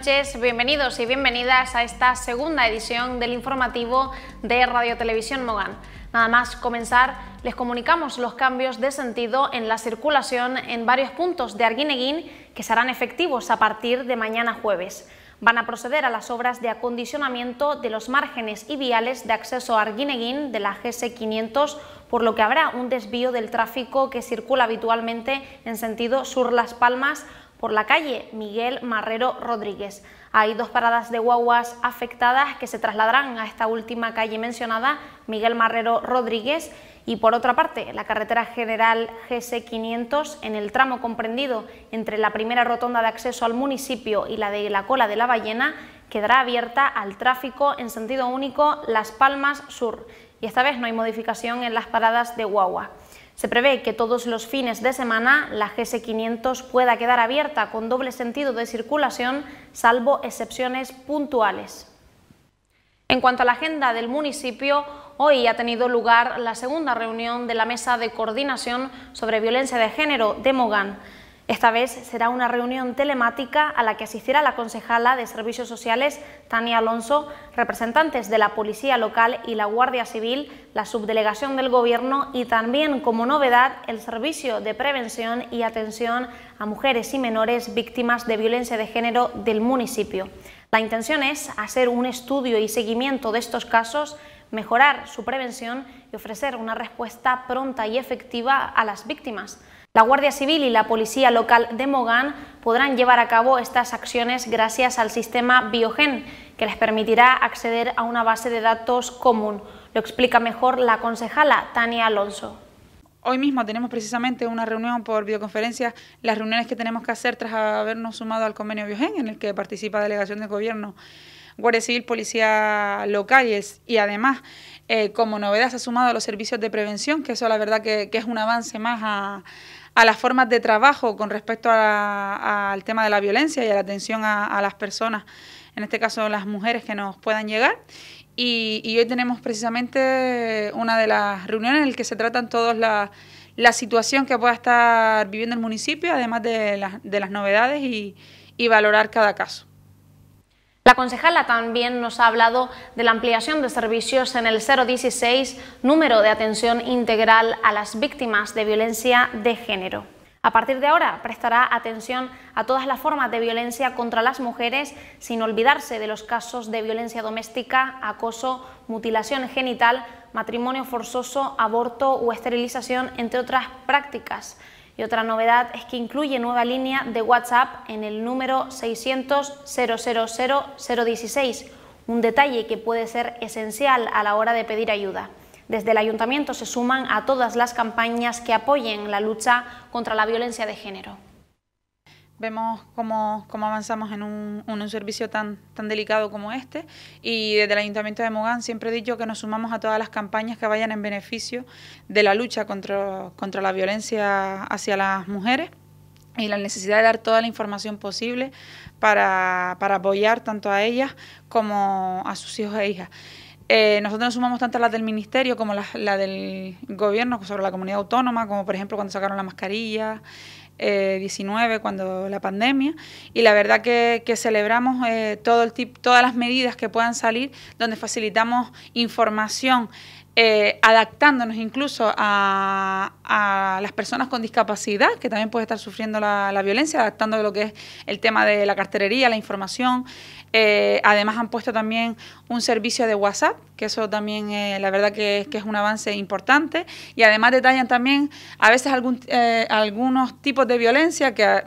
noches, bienvenidos y bienvenidas a esta segunda edición del informativo de Radio Televisión Mogán. Nada más comenzar, les comunicamos los cambios de sentido en la circulación en varios puntos de Arguineguín que serán efectivos a partir de mañana jueves. Van a proceder a las obras de acondicionamiento de los márgenes y viales de acceso a Arguineguín de la GS 500 por lo que habrá un desvío del tráfico que circula habitualmente en sentido sur Las Palmas por la calle Miguel Marrero Rodríguez. Hay dos paradas de guaguas afectadas que se trasladarán a esta última calle mencionada, Miguel Marrero Rodríguez, y por otra parte, la carretera general GS500 en el tramo comprendido entre la primera rotonda de acceso al municipio y la de la cola de la ballena quedará abierta al tráfico en sentido único Las Palmas Sur. Y esta vez no hay modificación en las paradas de guagua. Se prevé que todos los fines de semana la GS500 pueda quedar abierta con doble sentido de circulación, salvo excepciones puntuales. En cuanto a la agenda del municipio, hoy ha tenido lugar la segunda reunión de la Mesa de Coordinación sobre Violencia de Género de Mogán. Esta vez será una reunión telemática a la que asistirá la concejala de Servicios Sociales, Tania Alonso, representantes de la Policía Local y la Guardia Civil, la subdelegación del Gobierno y también, como novedad, el Servicio de Prevención y Atención a Mujeres y Menores Víctimas de Violencia de Género del municipio. La intención es hacer un estudio y seguimiento de estos casos mejorar su prevención y ofrecer una respuesta pronta y efectiva a las víctimas. La Guardia Civil y la Policía Local de Mogán podrán llevar a cabo estas acciones gracias al sistema Biogen, que les permitirá acceder a una base de datos común. Lo explica mejor la concejala Tania Alonso. Hoy mismo tenemos precisamente una reunión por videoconferencia, las reuniones que tenemos que hacer tras habernos sumado al convenio Biogen, en el que participa delegación de gobierno, Guardia Civil, Policía Locales y además, eh, como novedad, se ha sumado a los servicios de prevención, que eso la verdad que es un avance más a, a las formas de trabajo con respecto al tema de la violencia y a la atención a, las personas, en este caso las mujeres que nos puedan llegar. Y, hoy tenemos precisamente una de las reuniones en las que se tratan todas las la situación que pueda estar viviendo el municipio, además de, de las novedades y, y valorar cada caso. La concejala también nos ha hablado de la ampliación de servicios en el 016, número de atención integral a las víctimas de violencia de género. A partir de ahora prestará atención a todas las formas de violencia contra las mujeres, sin olvidarse de los casos de violencia doméstica, acoso, mutilación genital, matrimonio forzoso, aborto o esterilización, entre otras prácticas. Y otra novedad es que incluye nueva línea de WhatsApp en el número 600 un detalle que puede ser esencial a la hora de pedir ayuda. Desde el ayuntamiento se suman a todas las campañas que apoyen la lucha contra la violencia de género vemos cómo, cómo avanzamos en un, un, servicio tan, tan delicado como este. Y desde el Ayuntamiento de Mogán siempre he dicho que nos sumamos a todas las campañas que vayan en beneficio de la lucha contra, la violencia hacia las mujeres y la necesidad de dar toda la información posible para, apoyar tanto a ellas como a sus hijos e hijas. Eh, nosotros nos sumamos tanto a las del Ministerio como las la del Gobierno sobre la comunidad autónoma, como por ejemplo cuando sacaron la mascarilla. 19, eh, cuando la pandemia, y la verdad que, celebramos eh, todo el todas las medidas que puedan salir, donde facilitamos información. Eh, adaptándonos incluso a, las personas con discapacidad, que también puede estar sufriendo la, la violencia, adaptando lo que es el tema de la carterería, la información, eh, además han puesto también un servicio de WhatsApp, que eso también eh, la verdad que, es un avance importante. Y además detallan también a veces eh, algunos tipos de violencia que,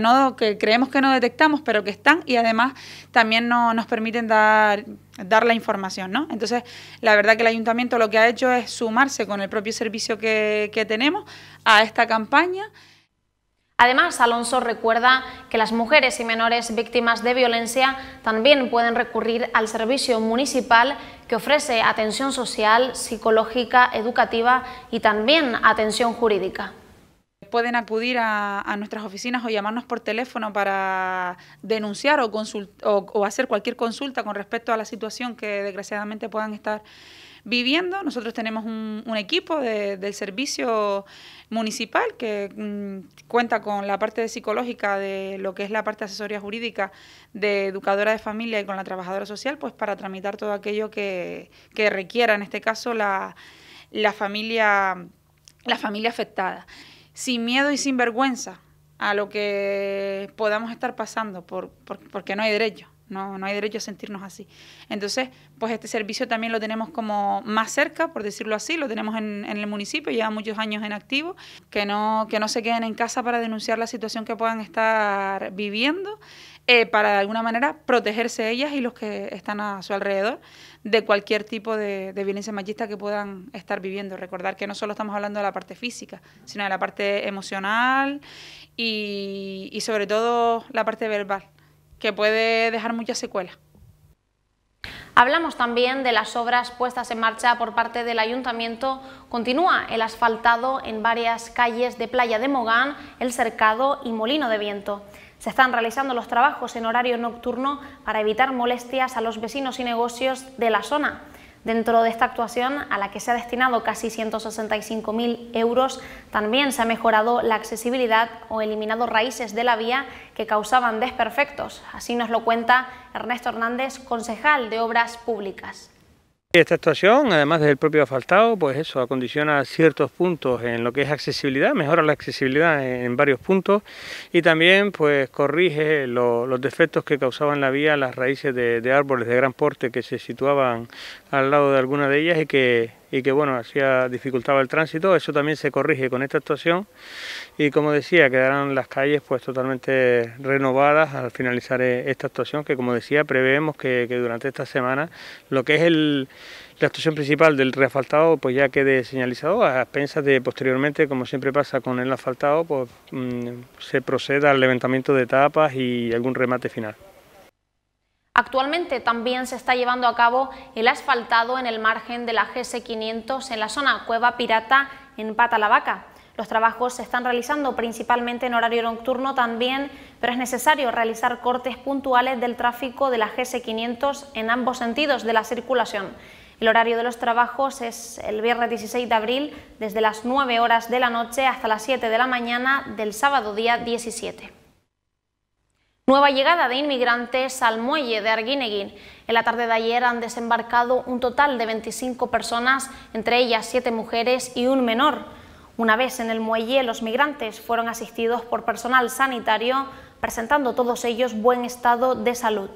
no, que creemos que no detectamos, pero que están y además también nos permiten dar, dar la información. ¿no? Entonces, la verdad que el ayuntamiento lo que ha hecho es sumarse con el propio servicio que, que tenemos a esta campaña. Además, Alonso recuerda que las mujeres y menores víctimas de violencia también pueden recurrir al servicio municipal que ofrece atención social, psicológica, educativa y también atención jurídica. Pueden acudir a, nuestras oficinas o llamarnos por teléfono para denunciar o, o hacer cualquier consulta con respecto a la situación que desgraciadamente puedan estar viviendo. Nosotros tenemos un, equipo de, del servicio municipal que mm, cuenta con la parte psicológica de lo que es la parte de asesoría jurídica de educadora de familia y con la trabajadora social, pues para tramitar todo aquello que, que requiera, en este caso, la, la, familia, la familia afectada. Sin miedo y sin vergüenza a lo que podamos estar pasando, por, por, porque no hay derecho. No, no hay derecho a sentirnos así. Entonces, pues este servicio también lo tenemos como más cerca, por decirlo así, lo tenemos en, en, el municipio, lleva muchos años en activo, que no, que no se queden en casa para denunciar la situación que puedan estar viviendo, eh, para de alguna manera protegerse ellas y los que están a su alrededor de cualquier tipo de, violencia machista que puedan estar viviendo. Recordar que no solo estamos hablando de la parte física, sino de la parte emocional y, y sobre todo la parte verbal que puede dejar muchas secuelas. Hablamos también de las obras puestas en marcha por parte del Ayuntamiento. Continúa el asfaltado en varias calles de Playa de Mogán, El Cercado y Molino de Viento. Se están realizando los trabajos en horario nocturno para evitar molestias a los vecinos y negocios de la zona. Dentro de esta actuación, a la que se ha destinado casi 165.000 euros, también se ha mejorado la accesibilidad o eliminado raíces de la vía que causaban desperfectos. Así nos lo cuenta Ernesto Hernández, concejal de Obras Públicas. Esta actuación, además del propio asfaltado, pues eso acondiciona ciertos puntos en lo que es accesibilidad, mejora la accesibilidad en varios puntos y también pues corrige los defectos que causaban la vía las raíces de, de árboles de gran porte que se situaban al lado de alguna de ellas y que y que bueno, hacía, dificultaba el tránsito, eso también se corrige con esta actuación y como decía, quedarán las calles pues totalmente renovadas al finalizar eh, esta actuación que como decía, preveemos que, durante esta semana lo que es la actuación principal del reasfaltado pues ya quede señalizado a expensas de posteriormente, como siempre pasa con el asfaltado, pues mm, se proceda al levantamiento de tapas y algún remate final. Actualmente también se está llevando a cabo el asfaltado en el margen de la GS500 en la zona Cueva Pirata en Patalabaca. Los trabajos se están realizando principalmente en horario nocturno también, pero es necesario realizar cortes puntuales del tráfico de la GS500 en ambos sentidos de la circulación. El horario de los trabajos es el viernes 16 de abril desde las 9 horas de la noche hasta las 7 de la mañana del sábado día 17. Nueva llegada de inmigrantes al muelle de Arguineguín. En la tarde de ayer han desembarcado un total de 25 personas, entre ellas 7 mujeres y un menor. Una vez en el muelle, los migrantes fueron asistidos por personal sanitario, presentando todos ellos buen estado de salud.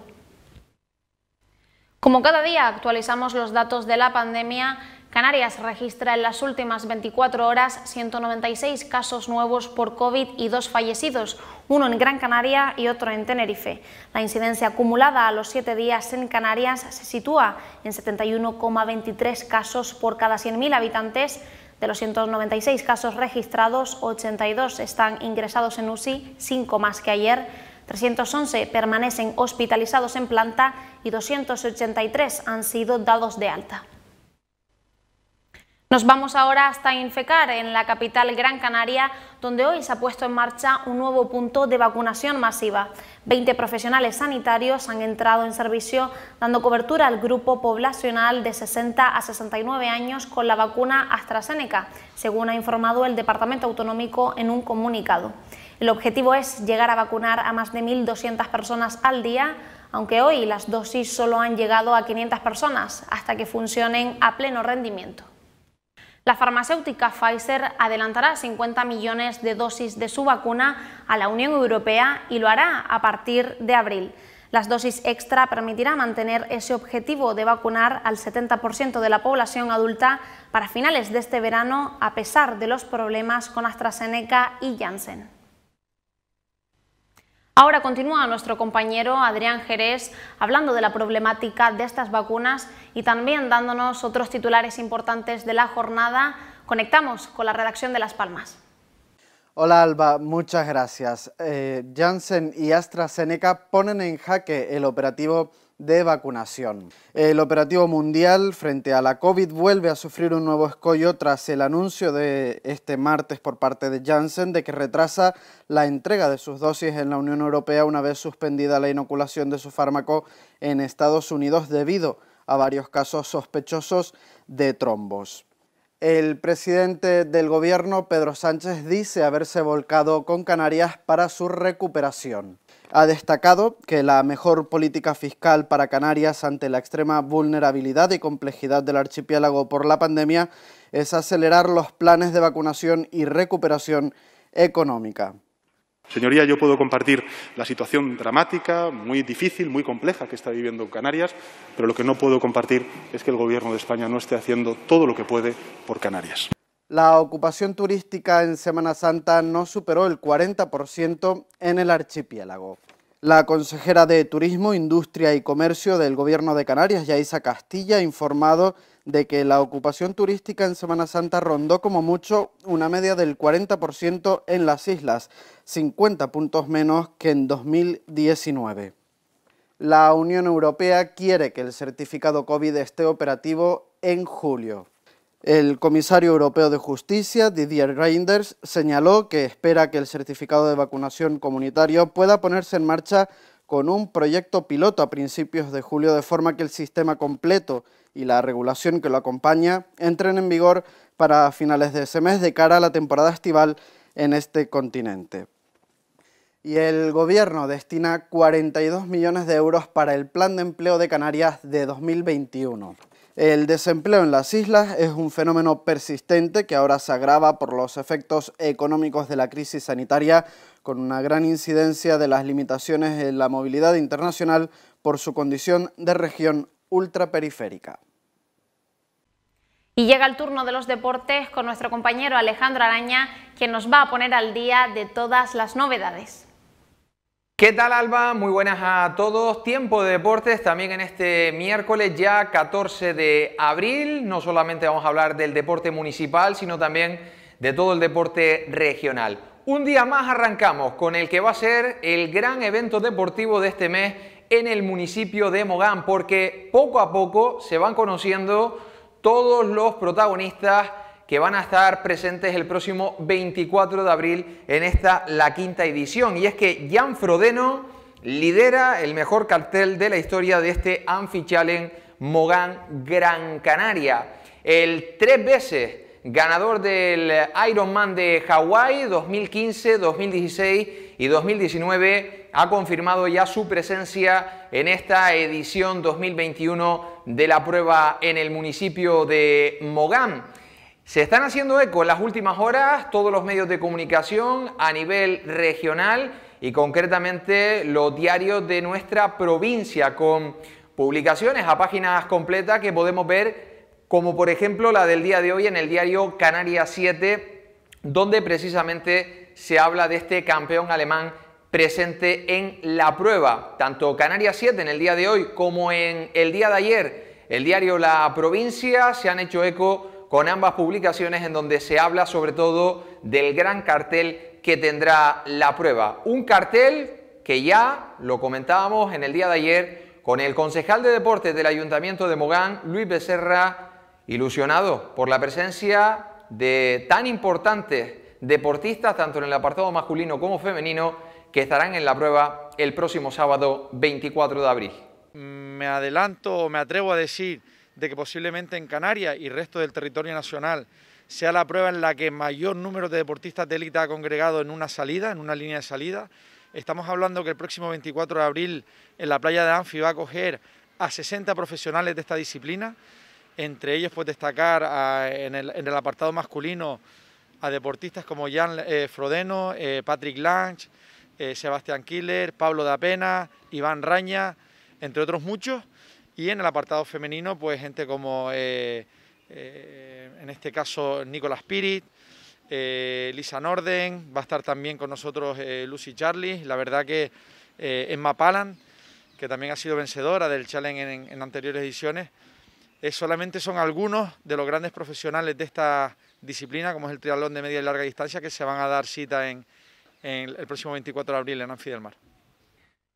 Como cada día actualizamos los datos de la pandemia, Canarias registra en las últimas 24 horas 196 casos nuevos por COVID y dos fallecidos, uno en Gran Canaria y otro en Tenerife. La incidencia acumulada a los siete días en Canarias se sitúa en 71,23 casos por cada 100.000 habitantes. De los 196 casos registrados, 82 están ingresados en UCI, 5 más que ayer. 311 permanecen hospitalizados en planta y 283 han sido dados de alta. Nos vamos ahora hasta Infecar, en la capital Gran Canaria, donde hoy se ha puesto en marcha un nuevo punto de vacunación masiva. Veinte profesionales sanitarios han entrado en servicio dando cobertura al grupo poblacional de 60 a 69 años con la vacuna AstraZeneca, según ha informado el Departamento Autonómico en un comunicado. El objetivo es llegar a vacunar a más de 1.200 personas al día, aunque hoy las dosis solo han llegado a 500 personas hasta que funcionen a pleno rendimiento. La farmacéutica Pfizer adelantará 50 millones de dosis de su vacuna a la Unión Europea y lo hará a partir de abril. Las dosis extra permitirán mantener ese objetivo de vacunar al 70% de la población adulta para finales de este verano, a pesar de los problemas con AstraZeneca y Janssen. Ahora continúa nuestro compañero Adrián Jerez hablando de la problemática de estas vacunas y también dándonos otros titulares importantes de la jornada. Conectamos con la redacción de Las Palmas. Hola Alba, muchas gracias. Eh, Janssen y AstraZeneca ponen en jaque el operativo de vacunación. El operativo mundial frente a la COVID vuelve a sufrir un nuevo escollo tras el anuncio de este martes por parte de Janssen de que retrasa la entrega de sus dosis en la Unión Europea una vez suspendida la inoculación de su fármaco en Estados Unidos debido a varios casos sospechosos de trombos. El presidente del gobierno, Pedro Sánchez, dice haberse volcado con Canarias para su recuperación ha destacado que la mejor política fiscal para Canarias ante la extrema vulnerabilidad y complejidad del archipiélago por la pandemia es acelerar los planes de vacunación y recuperación económica. Señoría, yo puedo compartir la situación dramática, muy difícil, muy compleja que está viviendo Canarias, pero lo que no puedo compartir es que el Gobierno de España no esté haciendo todo lo que puede por Canarias. La ocupación turística en Semana Santa no superó el 40% en el archipiélago. La consejera de Turismo, Industria y Comercio del Gobierno de Canarias, Yaisa Castilla, ha informado de que la ocupación turística en Semana Santa rondó como mucho una media del 40% en las islas, 50 puntos menos que en 2019. La Unión Europea quiere que el certificado COVID esté operativo en julio. El comisario europeo de justicia, Didier Reinders, señaló que espera que el certificado de vacunación comunitario pueda ponerse en marcha con un proyecto piloto a principios de julio, de forma que el sistema completo y la regulación que lo acompaña entren en vigor para finales de ese mes de cara a la temporada estival en este continente. Y el gobierno destina 42 millones de euros para el plan de empleo de Canarias de 2021. El desempleo en las islas es un fenómeno persistente que ahora se agrava por los efectos económicos de la crisis sanitaria, con una gran incidencia de las limitaciones en la movilidad internacional por su condición de región ultraperiférica. Y llega el turno de los deportes con nuestro compañero Alejandro Araña, quien nos va a poner al día de todas las novedades. ¿Qué tal Alba? Muy buenas a todos. Tiempo de deportes también en este miércoles ya 14 de abril. No solamente vamos a hablar del deporte municipal, sino también de todo el deporte regional. Un día más arrancamos con el que va a ser el gran evento deportivo de este mes en el municipio de Mogán, porque poco a poco se van conociendo todos los protagonistas que van a estar presentes el próximo 24 de abril en esta la quinta edición. Y es que Jan Frodeno lidera el mejor cartel de la historia de este Amphichallen Mogán Gran Canaria. El tres veces ganador del Ironman de Hawái 2015, 2016 y 2019, ha confirmado ya su presencia en esta edición 2021 de la prueba en el municipio de Mogán. Se están haciendo eco en las últimas horas todos los medios de comunicación a nivel regional y concretamente los diarios de nuestra provincia con publicaciones a páginas completas que podemos ver como por ejemplo la del día de hoy en el diario Canarias 7 donde precisamente se habla de este campeón alemán presente en la prueba. Tanto Canarias 7 en el día de hoy como en el día de ayer el diario La Provincia se han hecho eco con ambas publicaciones en donde se habla sobre todo del gran cartel que tendrá la prueba. Un cartel que ya lo comentábamos en el día de ayer con el concejal de deportes del Ayuntamiento de Mogán, Luis Becerra, ilusionado por la presencia de tan importantes deportistas, tanto en el apartado masculino como femenino, que estarán en la prueba el próximo sábado 24 de abril. Mm, me adelanto, me atrevo a decir de que posiblemente en Canarias y resto del territorio nacional sea la prueba en la que mayor número de deportistas de élite ha congregado en una salida, en una línea de salida. Estamos hablando que el próximo 24 de abril en la playa de Anfi va a acoger a 60 profesionales de esta disciplina, entre ellos pues destacar en, el, apartado masculino a deportistas como Jan eh, Frodeno, eh, Patrick Lange, eh, Sebastián Killer, Pablo Dapena, Iván Raña, entre otros muchos. Y en el apartado femenino, pues gente como, eh, eh, en este caso, Nicola Spirit, eh, Lisa Norden, va a estar también con nosotros Lucy Charlie, la verdad que Emma Palan, que también ha sido vencedora del Challenge en, anteriores ediciones, solamente son algunos de los grandes profesionales de esta disciplina, como es el triatlón de media y larga distancia, que se van a dar cita en, el próximo 24 de abril en Anfidelmar.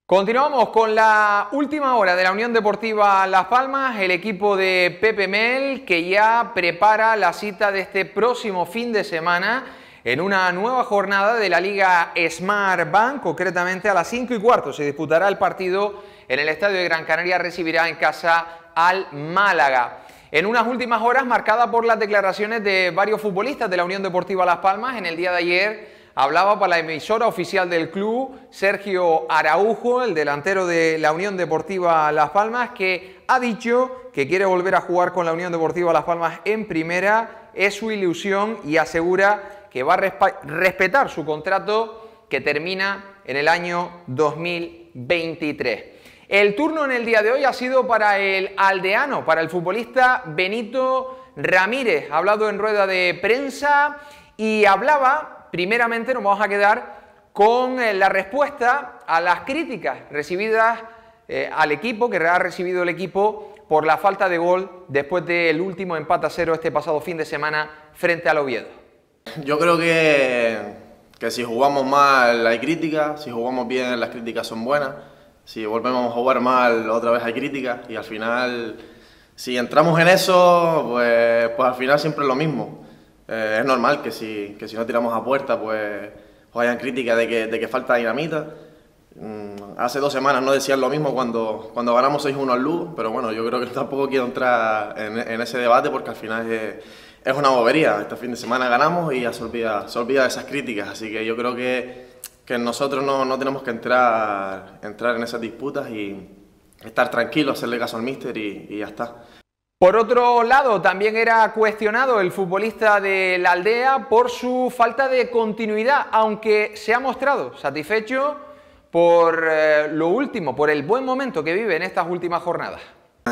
Continuamos con la última hora de la Unión Deportiva Las Palmas, el equipo de Pepe Mel que ya prepara la cita de este próximo fin de semana en una nueva jornada de la Liga Smart Bank, concretamente a las 5 y cuarto se disputará el partido en el Estadio de Gran Canaria, recibirá en casa al Málaga. En unas últimas horas marcada por las declaraciones de varios futbolistas de la Unión Deportiva Las Palmas en el día de ayer, Hablaba para la emisora oficial del club Sergio Araujo, el delantero de la Unión Deportiva Las Palmas, que ha dicho que quiere volver a jugar con la Unión Deportiva Las Palmas en primera. Es su ilusión y asegura que va a respetar su contrato que termina en el año 2023. El turno en el día de hoy ha sido para el aldeano, para el futbolista Benito Ramírez. Ha hablado en rueda de prensa y hablaba primeramente nos vamos a quedar con eh, la respuesta a las críticas recibidas eh, al equipo, que ha recibido el equipo por la falta de gol después del último empate a cero este pasado fin de semana frente al Oviedo. Yo creo que, que si jugamos mal hay críticas, si jugamos bien las críticas son buenas, si volvemos a jugar mal otra vez hay críticas y al final si entramos en eso, pues, pues al final siempre es lo mismo. Eh, es normal que si, que si no tiramos a puerta, pues, pues hayan críticas de que, de que falta dinamita. Mm, hace dos semanas no decían lo mismo cuando, cuando ganamos 6-1 al luz pero bueno, yo creo que tampoco quiero entrar en, ese debate porque al final es, es, una bobería. Este fin de semana ganamos y se olvida, se olvida de esas críticas, así que yo creo que, que nosotros no, no, tenemos que entrar, entrar en esas disputas y estar tranquilos, hacerle caso al míster y, y ya está. Por otro lado, también era cuestionado el futbolista de la aldea por su falta de continuidad, aunque se ha mostrado satisfecho por eh, lo último, por el buen momento que vive en estas últimas jornadas.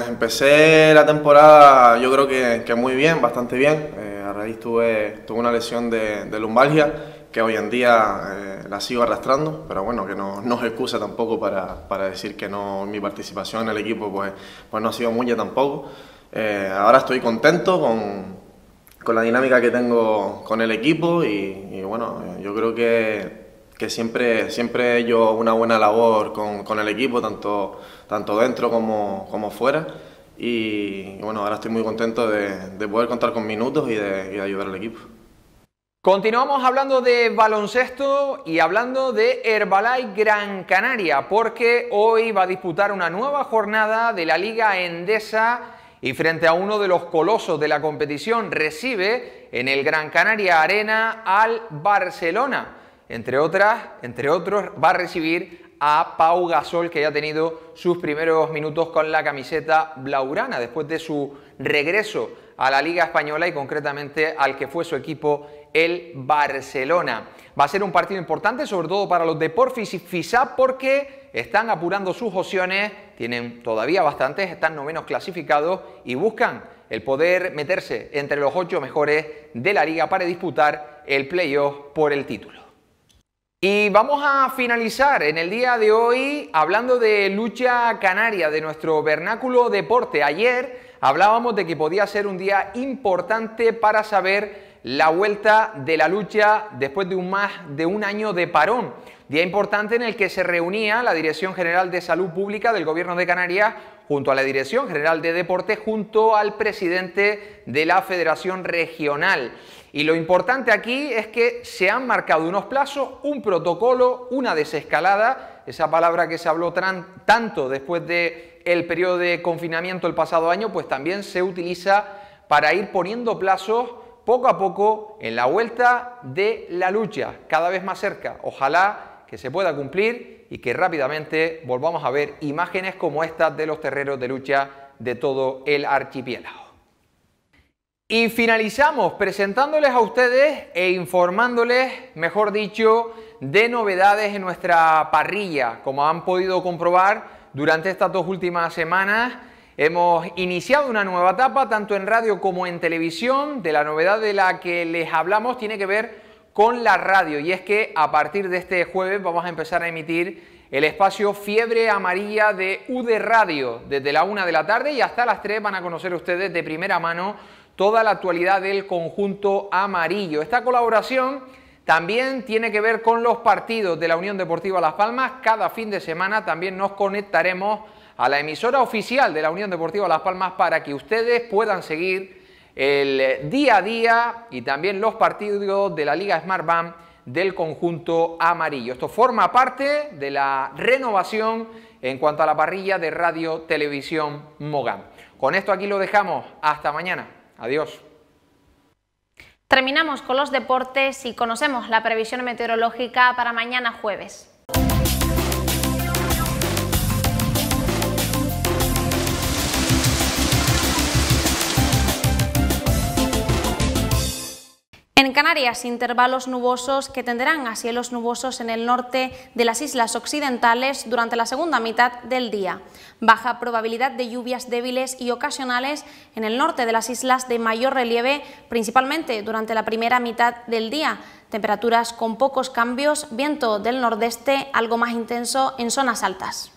Empecé la temporada yo creo que, muy bien, bastante bien. Eh, a raíz tuve, tuve una lesión de, lumbalgia que hoy en día eh, la sigo arrastrando, pero bueno, que no, es excusa tampoco para, para, decir que no mi participación en el equipo pues, pues no ha sido mucha tampoco. Eh, ahora estoy contento con, con, la dinámica que tengo con el equipo y, bueno, yo creo que, que, siempre, siempre he hecho una buena labor con, con el equipo, tanto, tanto dentro como, como fuera. Y, bueno, ahora estoy muy contento de, poder contar con minutos y de, y de ayudar al equipo. Continuamos hablando de baloncesto y hablando de Herbalife Gran Canaria, porque hoy va a disputar una nueva jornada de la Liga Endesa y frente a uno de los colosos de la competición recibe en el Gran Canaria Arena al Barcelona. Entre, otras, entre otros, va a recibir a Pau Gasol, que ya ha tenido sus primeros minutos con la camiseta blaurana, después de su regreso a la Liga Española y concretamente al que fue su equipo, el Barcelona. Va a ser un partido importante, sobre todo para los de porque están apurando sus opciones, tienen todavía bastantes, están no menos clasificados y buscan el poder meterse entre los ocho mejores de la liga para disputar el playoff por el título. Y vamos a finalizar en el día de hoy hablando de lucha canaria, de nuestro vernáculo deporte. Ayer hablábamos de que podía ser un día importante para saber la vuelta de la lucha después de un más de un año de parón día importante en el que se reunía la Dirección General de Salud Pública del Gobierno de Canarias junto a la Dirección General de Deportes, junto al presidente de la Federación Regional. Y lo importante aquí es que se han marcado unos plazos, un protocolo, una desescalada, esa palabra que se habló tanto después del el periodo de confinamiento el pasado año, pues también se utiliza para ir poniendo plazos poco a poco en la vuelta de la lucha, cada vez más cerca. Ojalá que se pueda cumplir y que rápidamente volvamos a ver imágenes como estas de los terreros de lucha de todo el archipiélago. Y finalizamos presentándoles a ustedes e informándoles, mejor dicho, de novedades en nuestra parrilla. Como han podido comprobar, durante estas dos últimas semanas hemos iniciado una nueva etapa, tanto en radio como en televisión. De la novedad de la que les hablamos tiene que ver con la radio y es que a partir de este jueves vamos a empezar a emitir el espacio Fiebre Amarilla de UD Radio desde la una de la tarde y hasta las tres van a conocer ustedes de primera mano toda la actualidad del conjunto amarillo. Esta colaboración también tiene que ver con los partidos de la Unión Deportiva Las Palmas. Cada fin de semana también nos conectaremos a la emisora oficial de la Unión Deportiva Las Palmas para que ustedes puedan seguir el día a día y también los partidos de la Liga Smart Band del conjunto amarillo. Esto forma parte de la renovación en cuanto a la parrilla de Radio Televisión Mogán. Con esto aquí lo dejamos. Hasta mañana. Adiós. Terminamos con los deportes y conocemos la previsión meteorológica para mañana jueves. En Canarias, intervalos nubosos que tenderán a cielos nubosos en el norte de las islas occidentales durante la segunda mitad del día. Baja probabilidad de lluvias débiles y ocasionales en el norte de las islas de mayor relieve, principalmente durante la primera mitad del día. Temperaturas con pocos cambios, viento del nordeste algo más intenso en zonas altas.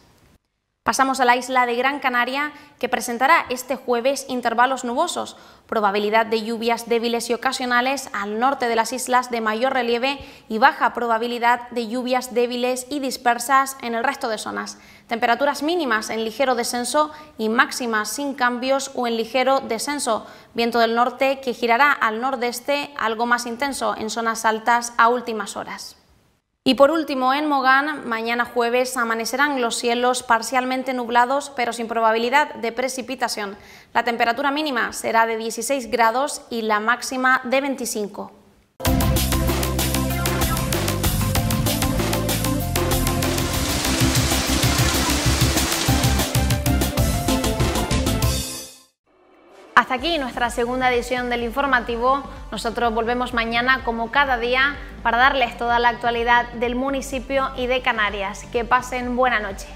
Pasamos a la isla de Gran Canaria, que presentará este jueves intervalos nubosos, probabilidad de lluvias débiles y ocasionales al norte de las islas de mayor relieve y baja probabilidad de lluvias débiles y dispersas en el resto de zonas. Temperaturas mínimas en ligero descenso y máximas sin cambios o en ligero descenso. Viento del norte que girará al nordeste algo más intenso en zonas altas a últimas horas. Y por último, en Mogán, mañana jueves amanecerán los cielos parcialmente nublados, pero sin probabilidad de precipitación. La temperatura mínima será de 16 grados y la máxima de 25. Hasta aquí nuestra segunda edición del informativo. Nosotros volvemos mañana como cada día para darles toda la actualidad del municipio y de Canarias. Que pasen buena noche.